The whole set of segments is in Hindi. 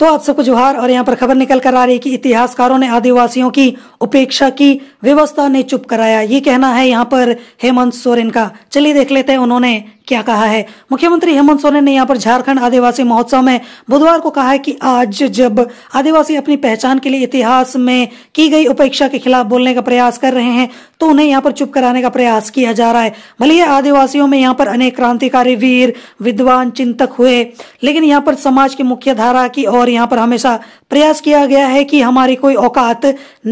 तो आप सबको जोहार और यहाँ पर खबर निकल कर आ रही है कि इतिहासकारों ने आदिवासियों की उपेक्षा की व्यवस्था ने चुप कराया ये कहना है यहाँ पर हेमंत सोरेन का चलिए देख लेते हैं उन्होंने क्या कहा है मुख्यमंत्री हेमंत सोरेन ने यहाँ पर झारखंड आदिवासी महोत्सव में बुधवार को कहा है कि आज जब आदिवासी अपनी पहचान के लिए इतिहास में की गई उपेक्षा के खिलाफ बोलने का प्रयास कर रहे हैं तो उन्हें यहाँ पर चुप कराने का प्रयास किया जा रहा है भले ही आदिवासियों में यहाँ पर अनेक क्रांतिकारी वीर विद्वान चिंतक हुए लेकिन यहाँ पर समाज की मुख्य धारा की और यहाँ पर हमेशा प्रयास किया गया है कि हमारी कोई औकात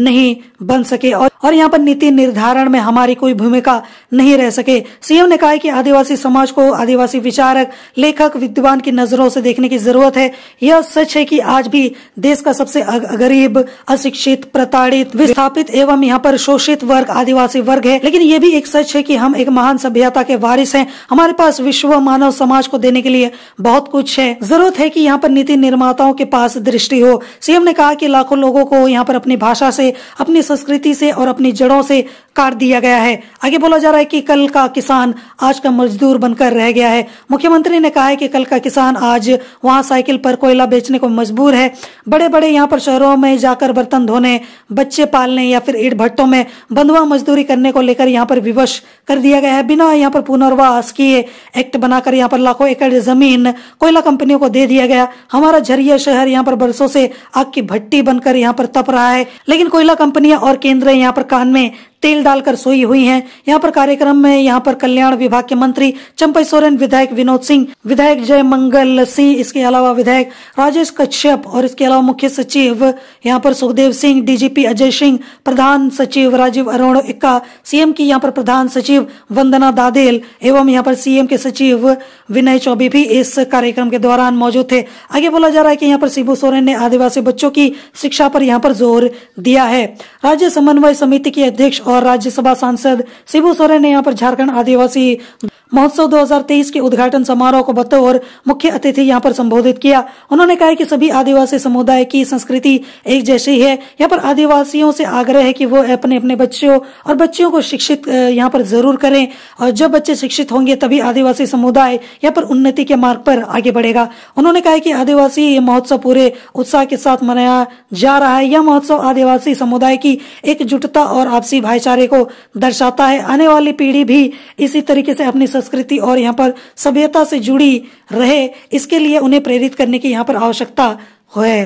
नहीं बन सके और और यहाँ पर नीति निर्धारण में हमारी कोई भूमिका नहीं रह सके सीएम ने कहा कि आदिवासी समाज समाज को आदिवासी विचारक लेखक विद्वान की नजरों से देखने की जरूरत है यह सच है कि आज भी देश का सबसे गरीब अशिक्षित प्रताड़ित विस्थापित एवं यहाँ पर शोषित वर्ग आदिवासी वर्ग है लेकिन ये भी एक सच है कि हम एक महान सभ्यता के वारिस हैं हमारे पास विश्व मानव समाज को देने के लिए बहुत कुछ है जरूरत है की यहाँ पर नीति निर्माताओं के पास दृष्टि हो सीएम ने कहा की लाखों लोगों को यहाँ पर अपनी भाषा से अपनी संस्कृति से और अपनी जड़ों से काट दिया गया है आगे बोला जा रहा है कि कल का किसान आज का मजदूर बनकर रह गया है मुख्यमंत्री ने कहा है कि कल का किसान आज वहां साइकिल पर कोयला बेचने को मजबूर है बड़े बड़े यहाँ पर शहरों में जाकर बर्तन धोने बच्चे पालने या फिर ईट भट्टों में बंधुआ मजदूरी करने को लेकर यहाँ पर विवश कर दिया गया है बिना यहाँ पर पुनर्वास किए एक्ट बनाकर यहाँ पर लाखों एकड़ जमीन कोयला कंपनियों को दे दिया गया हमारा झरिया शहर यहाँ पर बरसों से आग की भट्टी बनकर यहाँ पर तप रहा है लेकिन कोयला कंपनियां और केंद्र यहाँ पर कान में तेल डालकर सोई हुई हैं यहाँ पर कार्यक्रम में यहाँ पर कल्याण विभाग के मंत्री चंपई सोरेन विधायक विनोद सिंह विधायक जय मंगल सिंह इसके अलावा विधायक राजेश कश्यप और इसके अलावा मुख्य सचिव यहाँ पर सुखदेव सिंह डीजीपी अजय सिंह प्रधान सचिव राजीव अरुण इक्का सीएम की यहाँ पर प्रधान सचिव वंदना दादेल एवं यहाँ पर सीएम के सचिव विनय चौबे भी इस कार्यक्रम के दौरान मौजूद थे आगे बोला जा रहा है की यहाँ पर शिबू सोरेन ने आदिवासी बच्चों की शिक्षा पर यहाँ पर जोर दिया है राज्य समन्वय समिति के अध्यक्ष और राज्यसभा सांसद शिबू सोरेन ने यहाँ पर झारखंड आदिवासी महोत्सव 2023 के उद्घाटन समारोह को बतौर मुख्य अतिथि यहाँ पर संबोधित किया उन्होंने कहा कि सभी आदिवासी समुदाय की संस्कृति एक जैसी है यहाँ पर आदिवासियों से आग्रह है कि वो अपने अपने बच्चों और बच्चियों को शिक्षित यहाँ पर जरूर करें और जब बच्चे शिक्षित होंगे तभी आदिवासी समुदाय यहाँ पर उन्नति के मार्ग पर आगे बढ़ेगा उन्होंने कहा कि आदिवासी ये महोत्सव पूरे उत्साह के साथ मनाया जा रहा है यह महोत्सव आदिवासी समुदाय की एकजुटता और आपसी भाई भाईचारे को दर्शाता है आने वाली पीढ़ी भी इसी तरीके से अपनी संस्कृति और यहाँ पर सभ्यता से जुड़ी रहे इसके लिए उन्हें प्रेरित करने की यहाँ पर आवश्यकता है